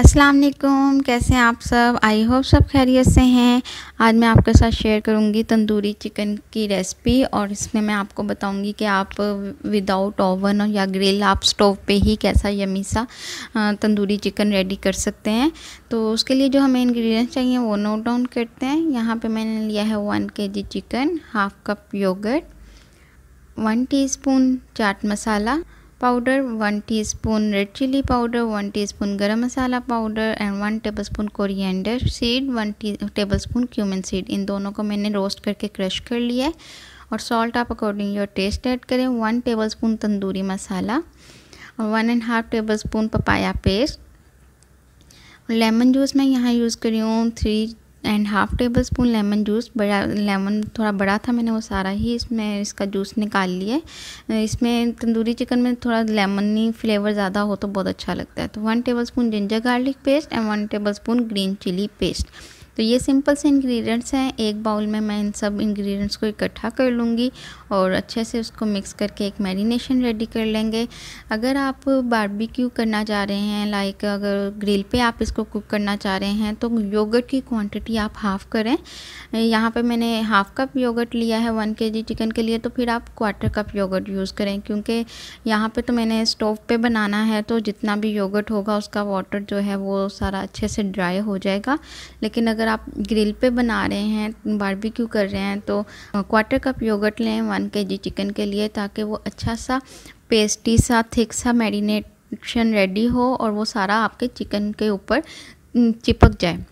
अस्सलाम वालेकुम कैसे हैं आप सब आई होप सब खैरियत से हैं आज मैं आपके साथ शेयर करूंगी तंदूरी चिकन की रेसिपी और इसमें मैं आपको बताऊंगी कि आप विदाउट ओवन या ग्रिल आप स्टोव पे ही कैसा यमी सा तंदूरी चिकन रेडी कर सकते हैं तो उसके लिए जो हमें इंग्रेडिएंट्स चाहिए वो नोट डाउन करते हैं यहाँ पर मैंने लिया है one K G chicken half cup yogurt one T chaat masala powder one teaspoon red chilli powder one teaspoon garam masala powder and one tablespoon coriander seed one tablespoon cumin seed इन दोनों को मैंने रोस्ट करके क्रश कर लिया है और सॉल्ट आप अकॉर्डिंग योर टेस्ट ऐड करें वन टेबलस्पून तंदूरी मसाला और one and half table spoon papaya paste lemon juice मैं यहाँ यूज़ करी हूँ three and half table spoon lemon juice बड़ा लेमन थोड़ा बड़ा था मैंने वो सारा ही इसमें इसका जूस निकाल लिया इसमें तंदूरी चिकन में थोड़ा लेमनी फ्लेवर ज़्यादा हो तो बहुत अच्छा लगता है तो one table spoon ginger garlic paste and one table spoon green chilli paste तो ये सिंपल से इंग्रेडिएंट्स हैं एक बाउल में मैं इन सब इंग्रेडिएंट्स को इकट्ठा कर लूँगी और अच्छे से उसको मिक्स करके एक मैरिनेशन रेडी कर लेंगे अगर आप बारबेक्यू करना चाह रहे हैं लाइक अगर ग्रिल पे आप इसको कुक करना चाह रहे हैं तो योगर्ट की क्वांटिटी आप हाफ़ करें यहाँ पे मैंने हाफ़ कप योगर्ट लिया है वन के जी चिकन के लिए तो फिर आप क्वार्टर कप योगर्ट यूज़ करें क्योंकि यहाँ पर तो मैंने स्टोव पर बनाना है तो जितना भी योगट होगा उसका वाटर जो है वो सारा अच्छे से ड्राई हो जाएगा लेकिन अगर आप ग्रिल पे बना रहे हैं बारबेक्यू कर रहे हैं तो क्वार्टर कप योगर्ट लें वन के जी चिकन के लिए ताकि वो अच्छा सा पेस्टी सा थिक सा मैरिनेशन रेडी हो और वो सारा आपके चिकन के ऊपर चिपक जाए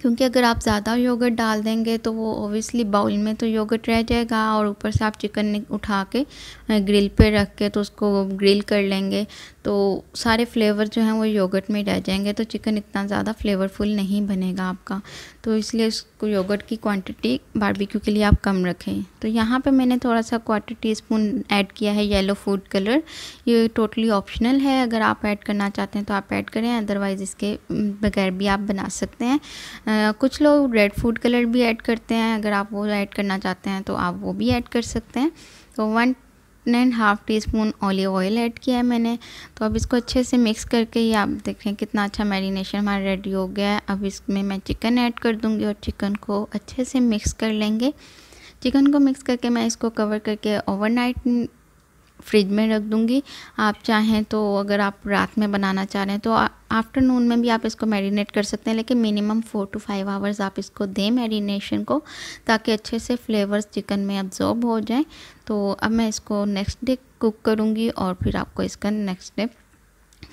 क्योंकि अगर आप ज़्यादा योगर्ट डाल देंगे तो वो ओबियसली बाउल में तो योगर्ट रह जाएगा और ऊपर से आप चिकन उठा के ग्रिल पे रख के तो उसको ग्रिल कर लेंगे तो सारे फ्लेवर जो हैं वो योगर्ट में रह जाएंगे तो चिकन इतना ज़्यादा फ्लेवरफुल नहीं बनेगा आपका तो इसलिए उसको योगर्ट की क्वांटिटी बारबेक्यू के लिए आप कम रखें तो यहाँ पे मैंने थोड़ा सा क्वार्टर टी स्पून ऐड किया है येलो फूड कलर ये टोटली ऑप्शनल है अगर आप ऐड करना चाहते हैं तो आप ऐड करें अदरवाइज़ इसके बगैर भी आप बना सकते हैं आ, कुछ लोग रेड फूड कलर भी ऐड करते हैं अगर आप वो ऐड करना चाहते हैं तो आप वो भी ऐड कर सकते हैं तो one and half tea spoon olive oil add किया है मैंने तो अब इसको अच्छे से मिक्स करके ही आप देखें कितना अच्छा मैरिनेशन हमारा रेडी हो गया है अब इसमें मैं चिकन ऐड कर दूँगी और चिकन को अच्छे से मिक्स कर लेंगे चिकन को मिक्स करके मैं इसको कवर करके ओवरनाइट फ्रिज में रख दूँगी आप चाहें तो अगर आप रात में बनाना चाह रहे हैं तो आफ्टरनून में भी आप इसको मैरिनेट कर सकते हैं लेकिन minimum four to five hours आप इसको दें मैरिनेशन को ताकि अच्छे से फ्लेवर्स चिकन में अब्जॉर्ब हो जाएं तो अब मैं इसको नेक्स्ट डे कुक करूँगी और फिर आपको इसका नेक्स्ट डे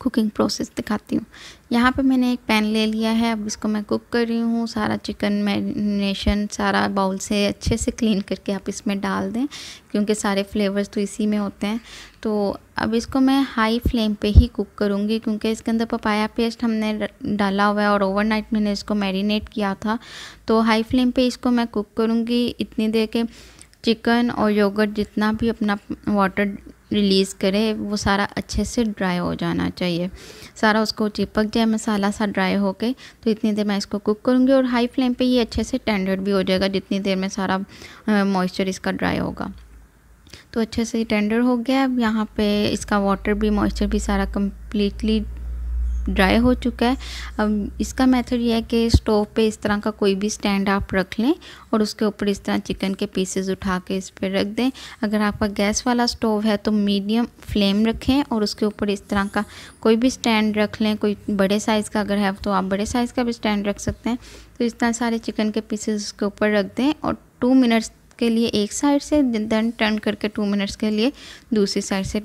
कुकिंग प्रोसेस दिखाती हूँ यहाँ पे मैंने एक पैन ले लिया है अब इसको मैं कुक कर रही हूँ सारा चिकन मैरिनेशन सारा बाउल से अच्छे से क्लीन करके आप इसमें डाल दें क्योंकि सारे फ्लेवर्स तो इसी में होते हैं तो अब इसको मैं हाई फ्लेम पे ही कुक करूँगी क्योंकि इसके अंदर पपाया पेस्ट हमने डाला हुआ है और ओवरनाइट मैंने इसको मैरिनेट किया था तो हाई फ्लेम पर इसको मैं कुक करूँगी इतनी देर के चिकन और योगर्ट जितना भी अपना वाटर रिलीज़ करे वो सारा अच्छे से ड्राई हो जाना चाहिए सारा उसको चिपक जाए मसाला सा ड्राई हो के तो इतनी देर मैं इसको कुक करूँगी और हाई फ्लेम पे ये अच्छे से टेंडर भी हो जाएगा जितनी देर में सारा मॉइस्चर इसका ड्राई होगा तो अच्छे से टेंडर हो गया अब यहाँ पे इसका वाटर भी मॉइस्चर भी सारा कम्प्लीटली ड्राई हो चुका है अब इसका मेथड यह है कि स्टोव पे इस तरह का कोई भी स्टैंड आप रख लें और उसके ऊपर इस तरह चिकन के पीसेस उठा के इस पर रख दें अगर आपका गैस वाला स्टोव है तो मीडियम फ्लेम रखें और उसके ऊपर इस तरह का कोई भी स्टैंड रख लें कोई बड़े साइज़ का अगर है तो आप बड़े साइज़ का भी स्टैंड रख सकते हैं तो इस तरह सारे चिकन के पीसेज उसके ऊपर रख दें और टू मिनट्स के लिए एक साइड से देन टर्न करके टू मिनट्स के लिए दूसरी साइड से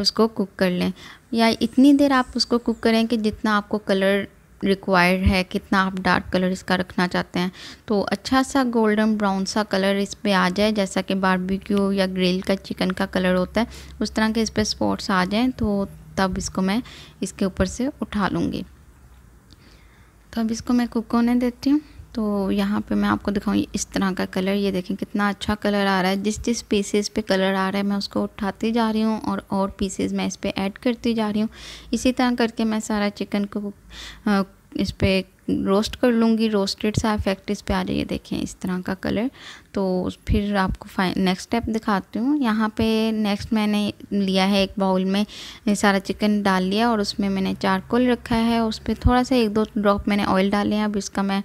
उसको कुक कर लें या इतनी देर आप उसको कुक करें कि जितना आपको कलर रिक्वायर्ड है कितना आप डार्क कलर इसका रखना चाहते हैं तो अच्छा सा गोल्डन ब्राउन सा कलर इस पर आ जाए जैसा कि बारबेक्यू या ग्रिल का चिकन का कलर होता है उस तरह के इस पर स्पॉट्स आ जाएँ तो तब इसको मैं इसके ऊपर से उठा लूँगी तो अब इसको मैं कुक होने देती हूँ तो यहाँ पे मैं आपको दिखाऊँ इस तरह का कलर ये देखें कितना अच्छा कलर आ रहा है जिस जिस पीसेस पे कलर आ रहा है मैं उसको उठाती जा रही हूँ और और पीसेस मैं इस पर ऐड करती जा रही हूँ इसी तरह करके मैं सारा चिकन को इस पर रोस्ट कर लूँगी रोस्टेड सा इफेक्ट इस पर आ जाइए देखें इस तरह का कलर तो फिर आपको नेक्स्ट स्टेप दिखाती हूँ यहाँ पे नेक्स्ट मैंने लिया है एक बाउल में सारा चिकन डाल लिया और उसमें मैंने चारकोल रखा है उस पर थोड़ा सा एक दो ड्रॉप मैंने ऑयल डाले हैं अब इसका मैं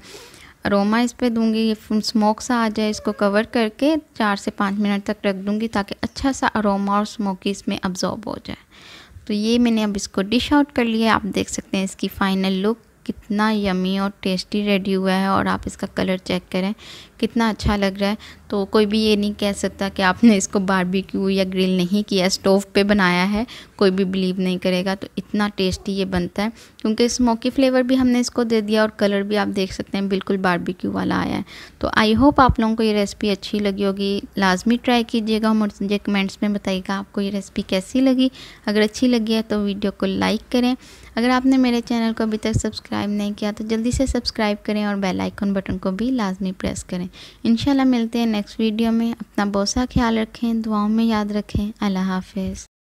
अरोमा इस पर दूंगी ये स्मोक सा आ जाए इसको कवर करके चार से पाँच मिनट तक रख दूंगी ताकि अच्छा सा अरोमा और स्मोकी इसमें अब्जॉर्ब हो जाए तो ये मैंने अब इसको डिश आउट कर लिया आप देख सकते हैं इसकी फ़ाइनल लुक कितना यमी और टेस्टी रेडी हुआ है और आप इसका कलर चेक करें कितना अच्छा लग रहा है तो कोई भी ये नहीं कह सकता कि आपने इसको बारबेक्यू या ग्रिल नहीं किया स्टोव पे बनाया है कोई भी बिलीव नहीं करेगा तो इतना टेस्टी ये बनता है क्योंकि स्मोकी फ्लेवर भी हमने इसको दे दिया और कलर भी आप देख सकते हैं बिल्कुल बारबेक्यू वाला आया है तो आई होप आप लोगों को ये रेसिपी अच्छी लगी होगी लाजमी ट्राई कीजिएगा मुझे कमेंट्स में बताइएगा आपको ये रेसिपी कैसी लगी अगर अच्छी लगी है तो वीडियो को लाइक करें अगर आपने मेरे चैनल को अभी तक सब्सक्राइब नहीं किया तो जल्दी से सब्सक्राइब करें और बेल आइकन बटन को भी लाजमी प्रेस करें इनशाला मिलते हैं नेक्स्ट वीडियो में अपना बहुत सा ख्याल रखें दुआओं में याद रखें अल्लाह हाफिज़